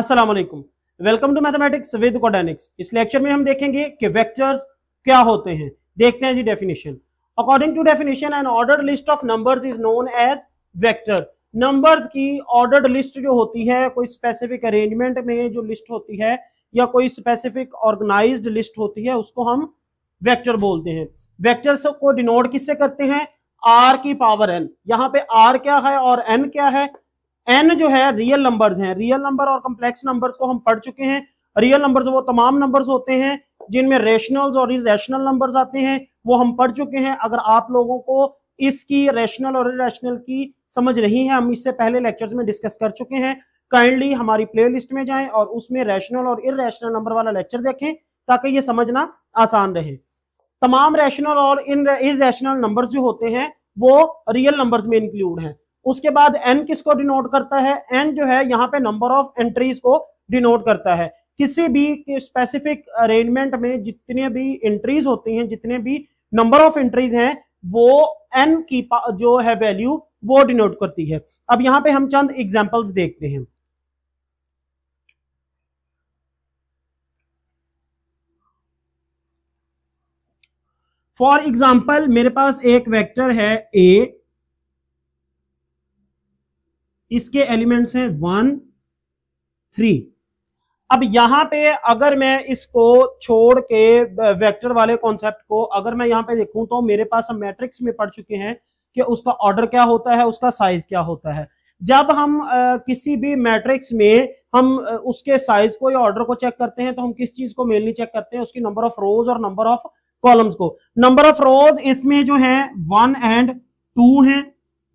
अस्सलाम वालेकुम welcome to mathematics with Codenics इस लेक्चर में हम देखेंगे कि वेक्टर्स क्या होते हैं देखते हैं जी definition according to definition an order list of numbers is known as vector numbers की ऑर्डर्ड लिस्ट जो होती है कोई स्पेसिफिक अरेंजमेंट में जो लिस्ट होती है या कोई स्पेसिफिक ऑर्गेनाइज्ड लिस्ट होती है उसको हम वेक्टर बोलते हैं वेक्टर्स को डिनोट किससे करते हैं आर की पावर एन यहाँ पे आर क्या है और एन क्या है एन जो है रियल नंबर्स हैं रियल नंबर और कम्प्लेक्स नंबर्स को हम पढ़ चुके हैं रियल नंबर्स वो तमाम नंबर्स होते हैं जिनमें रेशनल्स और इेशनल नंबर्स आते हैं वो हम पढ़ चुके हैं अगर आप लोगों को इसकी रेशनल और इेशनल की समझ नहीं है हम इससे पहले लेक्चर्स में डिस्कस कर चुके हैं काइंडली हमारी लिस्ट में जाएं और उसमें रैशनल और इेशनल नंबर वाला लेक्चर देखें ताकि ये समझना आसान रहे तमाम रैशनल और इन इेशनल नंबर्स जो होते हैं वो रियल नंबर्स में इंक्लूड हैं उसके बाद एन किसको डिनोट करता है एन जो है यहाँ पे नंबर ऑफ एंट्रीज को डिनोट करता है किसी भी स्पेसिफिक अरेंजमेंट में जितने भी एंट्रीज होती हैं जितने भी नंबर ऑफ एंट्रीज हैं वो एन की जो है वैल्यू वो डिनोट करती है अब यहाँ पे हम चंद एग्जाम्पल्स देखते हैं फॉर एग्जाम्पल मेरे पास एक वेक्टर है ए इसके एलिमेंट्स हैं वन थ्री अब यहां पे अगर मैं इसको छोड़ के वेक्टर वाले कॉन्सेप्ट को अगर मैं यहां पे देखूं तो मेरे पास हम मैट्रिक्स में पढ़ चुके हैं कि उसका ऑर्डर क्या होता है उसका साइज क्या होता है जब हम आ, किसी भी मैट्रिक्स में हम आ, उसके साइज को या ऑर्डर को चेक करते हैं तो हम किस चीज को मेनली चेक करते हैं उसकी नंबर ऑफ रोज और नंबर ऑफ कॉलम्स को नंबर ऑफ रोज इसमें जो है वन एंड टू है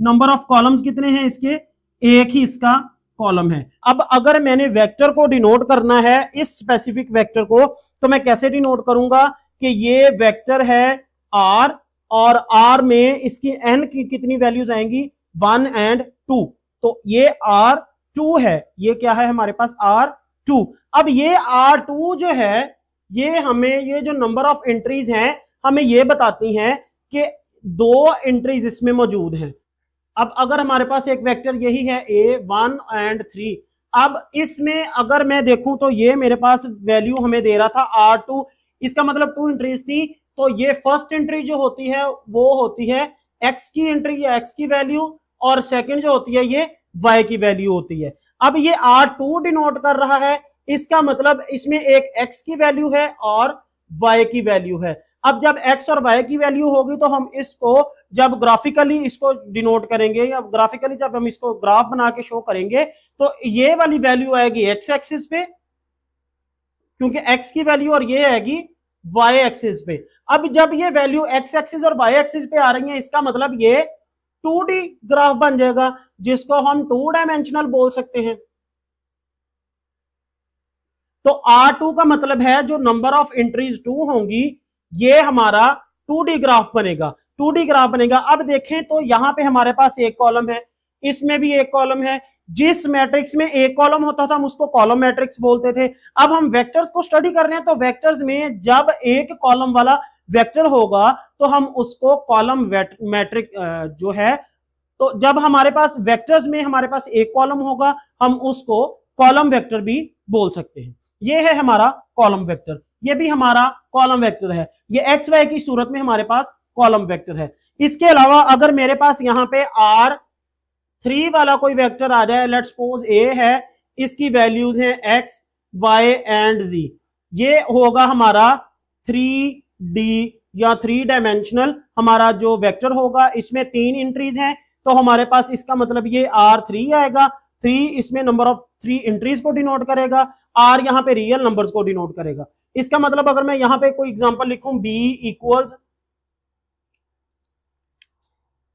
नंबर ऑफ कॉलम्स कितने हैं इसके एक ही इसका कॉलम है अब अगर मैंने वेक्टर को डिनोट करना है इस स्पेसिफिक वेक्टर को तो मैं कैसे डिनोट करूंगा कि ये वेक्टर है आर और आर में इसकी एन की कितनी वैल्यूज आएंगी वन एंड टू तो ये आर टू है ये क्या है हमारे पास आर टू अब ये आर टू जो है ये हमें ये जो नंबर ऑफ एंट्रीज हैं हमें ये बताती हैं कि दो एंट्रीज इसमें मौजूद हैं अब अगर हमारे पास एक वेक्टर यही है ए वन एंड थ्री अब इसमें अगर मैं देखूं तो ये मेरे पास वैल्यू हमें दे रहा था आर टू इसका मतलब टू एंट्रीज थी तो ये फर्स्ट एंट्री जो होती है वो होती है एक्स की एंट्री या एक्स की वैल्यू और सेकेंड जो होती है ये वाई की वैल्यू होती है अब ये आर टू डिनोट कर रहा है इसका मतलब इसमें एक एक्स की वैल्यू है और वाई की वैल्यू है अब जब एक्स और वाई की वैल्यू होगी तो हम इसको जब ग्राफिकली इसको डिनोट करेंगे या ग्राफिकली जब हम इसको ग्राफ बना के शो करेंगे तो ये वाली वैल्यू आएगी एक्स एक्सिस पे क्योंकि एक्स की वैल्यू और ये आएगी वाई एक्सिस पे अब जब ये वैल्यू एक्स एक्सिस और वाई एक्सिस पे आ रही है इसका मतलब ये टू डी ग्राफ बन जाएगा जिसको हम टू डायमेंशनल बोल सकते हैं तो R2 का मतलब है जो नंबर ऑफ एंट्रीज टू होंगी ये हमारा टू डी ग्राफ बनेगा टू ग्राफ बनेगा अब देखें तो यहां पे हमारे पास एक कॉलम है इसमें भी एक कॉलम है जिस मैट्रिक्स में एक कॉलम होता था हम उसको कॉलम मैट्रिक्स बोलते थे अब हम वेक्टर्स को स्टडी कर रहे हैं तो वेक्टर्स में जब एक कॉलम वाला वेक्टर होगा तो हम उसको कॉलम मैट्रिक जो है तो जब हमारे पास वेक्टर्स में हमारे पास एक कॉलम होगा हम उसको कॉलम वेक्टर भी बोल सकते हैं ये है हमारा कॉलम वेक्टर ये भी हमारा कॉलम वेक्टर है ये एक्स वाई की सूरत में हमारे पास कॉलम वेक्टर है इसके अलावा अगर मेरे पास यहाँ पे आर थ्री वाला कोई वेक्टर आ जाए लेट सपोज ए है इसकी वैल्यूज हैं एक्स वाई एंड जी ये होगा हमारा थ्री डी या थ्री डायमेंशनल हमारा जो वेक्टर होगा इसमें तीन इंट्रीज हैं तो हमारे पास इसका मतलब ये आर थ्री आएगा थ्री इसमें नंबर ऑफ थ्री एंट्रीज को डिनोट करेगा आर यहाँ पे रियल नंबर्स को डिनोट करेगा इसका मतलब अगर मैं यहाँ पे कोई एग्जांपल लिखूं B equals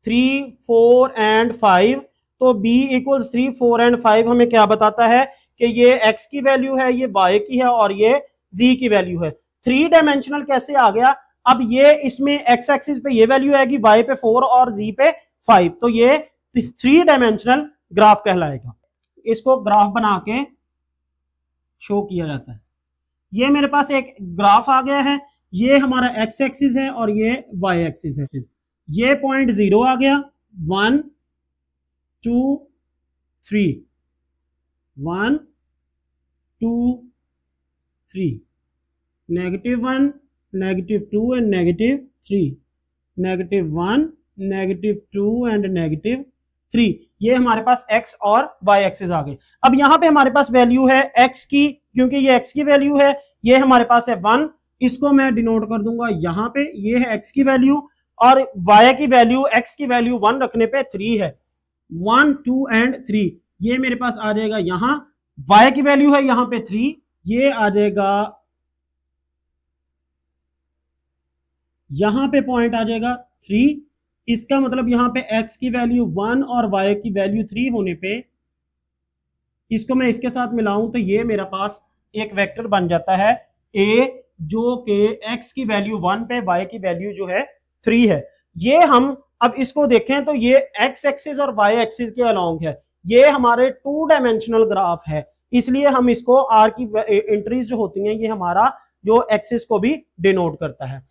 three four and five तो b equals three four and five हमें क्या बताता है कि ये x की वैल्यू है ये y की है और ये z की वैल्यू है थ्री डायमेंशनल कैसे आ गया अब ये इसमें x एक्सिस पे ये वैल्यू आएगी y पे फोर और z पे फाइव तो ये थ्री डायमेंशनल ग्राफ कहलाएगा इसको ग्राफ बना के शो किया जाता है ये मेरे पास एक ग्राफ आ गया है ये हमारा x एक्सिस है और ये y एक्सिस है ये पॉइंट जीरो आ गया one two three one two three negative one negative two and negative three negative one negative two and negative three ये हमारे पास एक्स और वाई एक्सेस आ गए अब यहां पे हमारे पास वैल्यू है एक्स की क्योंकि ये एक्स की वैल्यू है ये हमारे पास है वन इसको मैं डिनोट कर दूंगा यहां पे ये है एक्स की वैल्यू और वाई की वैल्यू एक्स की वैल्यू वन रखने पे थ्री है वन टू एंड थ्री ये मेरे पास आ जाएगा यहां वाई की वैल्यू है यहां पे थ्री ये आ जाएगा यहां पे पॉइंट आ जाएगा थ्री इसका मतलब यहां पे एक्स की वैल्यू वन और वाई की वैल्यू थ्री होने पे इसको मैं इसके साथ मिलाऊं तो ये मेरा पास एक वेक्टर बन जाता है ए जो के एक्स की वैल्यू वन पे वाई की वैल्यू जो है थ्री है ये हम अब इसको देखें तो ये एक्स एक्सिस और वाई एक्सिस के अलोंग है ये हमारे टू डायमेंशनल ग्राफ है इसलिए हम इसको आर की एंट्रीज जो होती हैं ये हमारा जो एक्सिस को भी डिनोट करता है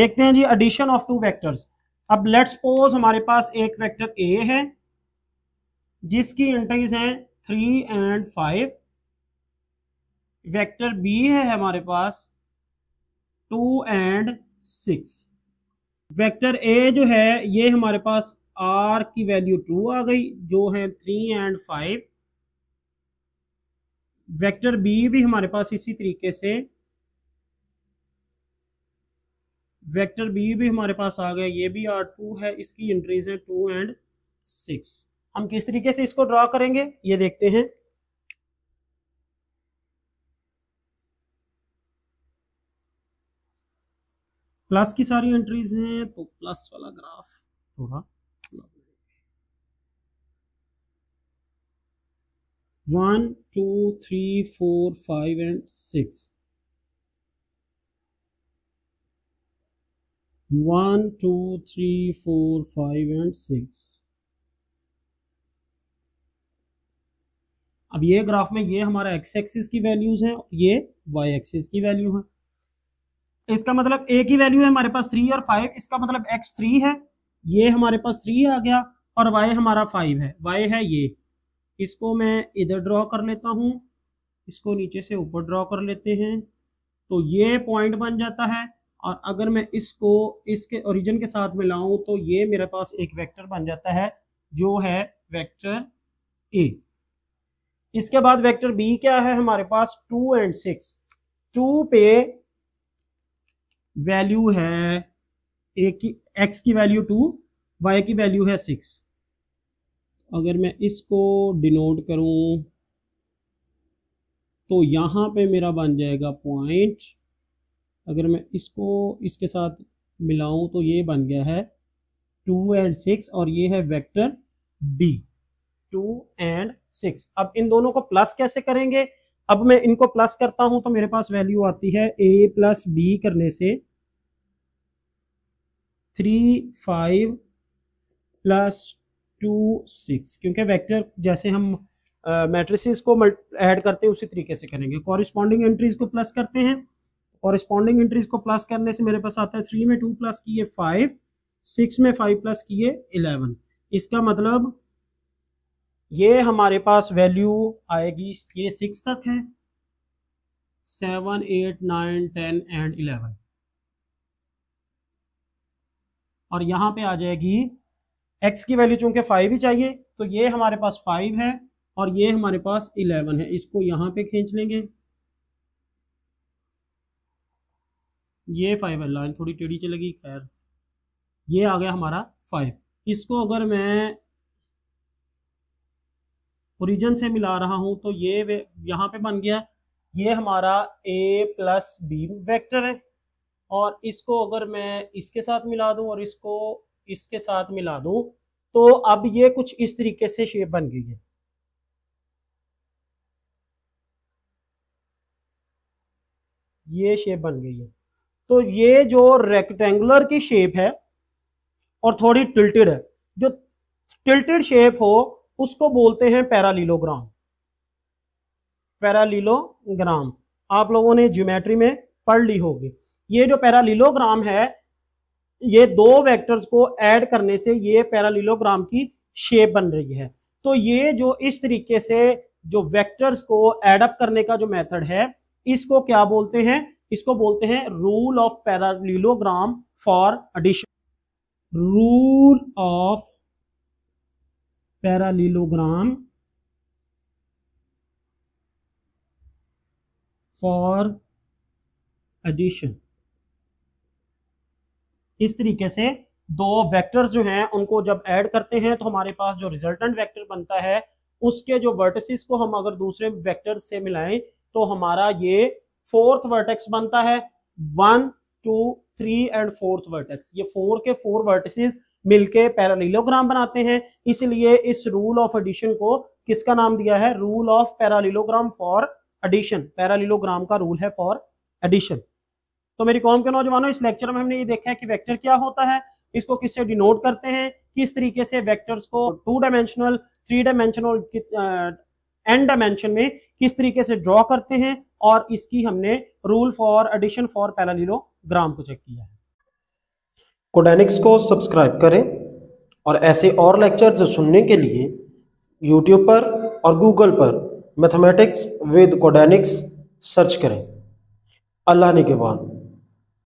देखते हैं जी एडिशन ऑफ टू वेक्टर्स अब लेट्स सपोज हमारे पास एक वेक्टर ए है जिसकी एंट्रीज हैं three and five vector B है हमारे पास two and six vector A जो है ये हमारे पास आर की वैल्यू टू आ गई जो है three and five vector B भी हमारे पास इसी तरीके से वेक्टर बी भी हमारे पास आ गया ये भी आर टू है इसकी एंट्रीज है टू एंड सिक्स हम किस तरीके से इसको ड्रॉ करेंगे ये देखते हैं प्लस की सारी एंट्रीज हैं तो प्लस वाला ग्राफ थोड़ा one two three four five and six one two three four five and six अब ये ग्राफ में ये हमारा एक्स एक्सिस की वैल्यूज हैं ये वाई एक्सिस की वैल्यू है इसका मतलब ए की वैल्यू है हमारे पास थ्री और फाइव इसका मतलब एक्स थ्री है ये हमारे पास थ्री आ गया और वाई हमारा फाइव है वाई है ये इसको मैं इधर ड्रॉ कर लेता हूँ इसको नीचे से ऊपर ड्रॉ कर लेते हैं तो ये पॉइंट बन जाता है और अगर मैं इसको इसके ओरिजिन के साथ में लाऊं तो ये मेरे पास एक वेक्टर बन जाता है जो है वेक्टर ए इसके बाद वेक्टर बी क्या है हमारे पास टू एंड सिक्स टू पे वैल्यू है ए की एक्स की वैल्यू टू वाई की वैल्यू है सिक्स अगर मैं इसको डिनोट करूं तो यहां पे मेरा बन जाएगा पॉइंट अगर मैं इसको इसके साथ मिलाऊं तो ये बन गया है टू एंड सिक्स और ये है vector B two and six अब इन दोनों को प्लस कैसे करेंगे अब मैं इनको प्लस करता हूं तो मेरे पास वैल्यू आती है ए प्लस बी करने से three five plus two six क्योंकि वेक्टर जैसे हम मैट्रिसेस uh, को ऐड करते हैं उसी तरीके से करेंगे कॉरिस्पॉन्डिंग एंट्रीज को प्लस करते हैं कॉरिस्पॉन्डिंग एंट्रीज को प्लस करने से मेरे पास आता है थ्री में टू प्लस किए फाइव सिक्स में फाइव प्लस किए इलेवन इसका मतलब ये हमारे पास वैल्यू आएगी ये सिक्स तक है seven eight nine ten and eleven और यहां पे आ जाएगी एक्स की वैल्यू चूंकि फाइव ही चाहिए तो ये हमारे पास फाइव है और ये हमारे पास इलेवन है इसको यहाँ पे खींच लेंगे ये फाइव है लाइन थोड़ी टेढ़ी चलेगी खैर ये आ गया हमारा फाइव इसको अगर मैं ओरिजन से मिला रहा हूं तो ये यहाँ पे बन गया ये हमारा ए प्लस बी वैक्टर है और इसको अगर मैं इसके साथ मिला दूं और इसको इसके साथ मिला दूं तो अब ये कुछ इस तरीके से शेप बन गई है ये शेप बन गई है तो ये जो रेक्टेंगुलर की शेप है और थोड़ी टिल्टेड है जो टिल्टेड शेप हो उसको बोलते हैं पैरालीलोग्राम पैरालीलोग्राम आप लोगों ने ज्योमेट्री में पढ़ ली होगी ये जो पैरालीलोग्राम है ये दो वेक्टर्स को ऐड करने से ये पैरालीलोग्राम की शेप बन रही है तो ये जो इस तरीके से जो वेक्टर्स को एडअप करने का जो मेथड है इसको क्या बोलते हैं इसको बोलते हैं rule of parallelogram for addition rule of parallelogram for addition इस तरीके से दो वेक्टर्स जो हैं उनको जब ऐड करते हैं तो हमारे पास जो रिजल्टेंट वेक्टर बनता है उसके जो वर्टिसेस को हम अगर दूसरे वेक्टर से मिलाएं तो हमारा ये फोर्थ वर्टेक्स बनता है one two three and fourth vertex ये फोर के फोर वर्टिसेस मिलके पैरालीलोग्राम बनाते हैं इसलिए इस रूल ऑफ एडिशन को किसका नाम दिया है rule of parallelogram for addition parallelogram का रूल है फॉर एडिशन तो मेरी कॉम के नौजवानों इस लेक्चर में हमने ये देखा है कि वेक्टर क्या होता है इसको किससे डिनोट करते हैं किस तरीके से वेक्टर्स को two dimensional three dimensional N dimension में किस तरीके से ड्रॉ करते हैं और इसकी हमने rule for addition for gram को चेक किया है कोडेनिक्स को सब्सक्राइब करें और ऐसे और लेक्चर सुनने के लिए यूट्यूब पर और गूगल पर मैथमेटिक्स विद कोडेनिक्स सर्च करें अल्लाह ने के बाद